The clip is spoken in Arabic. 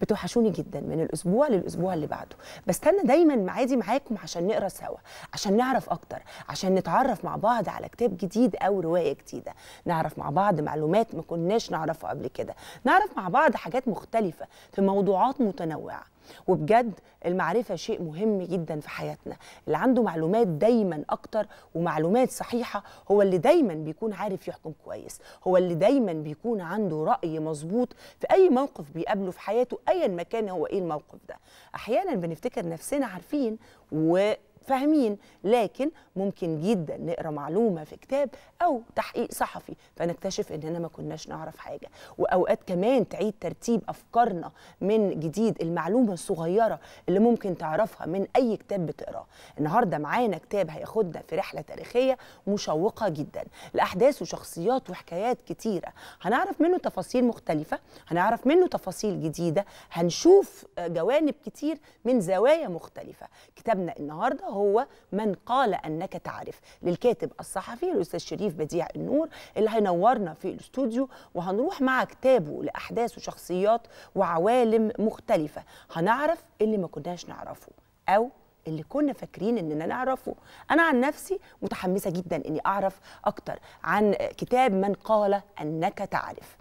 بتوحشوني جدا من الاسبوع للاسبوع اللي بعده بستنى دايما معادي معاكم عشان نقرا سوا عشان نعرف اكتر عشان نتعرف مع بعض على كتاب جديد او روايه جديده نعرف مع بعض معلومات ما كناش نعرفها قبل كده نعرف مع بعض حاجات مختلفه في موضوعات متنوعه وبجد المعرفه شيء مهم جدا في حياتنا اللي عنده معلومات دايما اكتر ومعلومات صحيحه هو اللي دايما بيكون عارف يحكم كويس هو اللي دايما بيكون عنده راي مظبوط في اي موقف بيقابله في حياته ايا ما كان هو ايه الموقف ده احيانا بنفتكر نفسنا عارفين و فاهمين لكن ممكن جدا نقرا معلومه في كتاب او تحقيق صحفي فنكتشف اننا ما كناش نعرف حاجه واوقات كمان تعيد ترتيب افكارنا من جديد المعلومه الصغيره اللي ممكن تعرفها من اي كتاب بتقراه النهارده معانا كتاب هياخدنا في رحله تاريخيه مشوقه جدا لاحداث وشخصيات وحكايات كتيره هنعرف منه تفاصيل مختلفه هنعرف منه تفاصيل جديده هنشوف جوانب كتير من زوايا مختلفه كتابنا النهارده هو من قال انك تعرف للكاتب الصحفي الاستاذ شريف بديع النور اللي هينورنا في الاستوديو وهنروح مع كتابه لاحداث وشخصيات وعوالم مختلفه هنعرف اللي ما كناش نعرفه او اللي كنا فاكرين اننا نعرفه انا عن نفسي متحمسه جدا اني اعرف اكتر عن كتاب من قال انك تعرف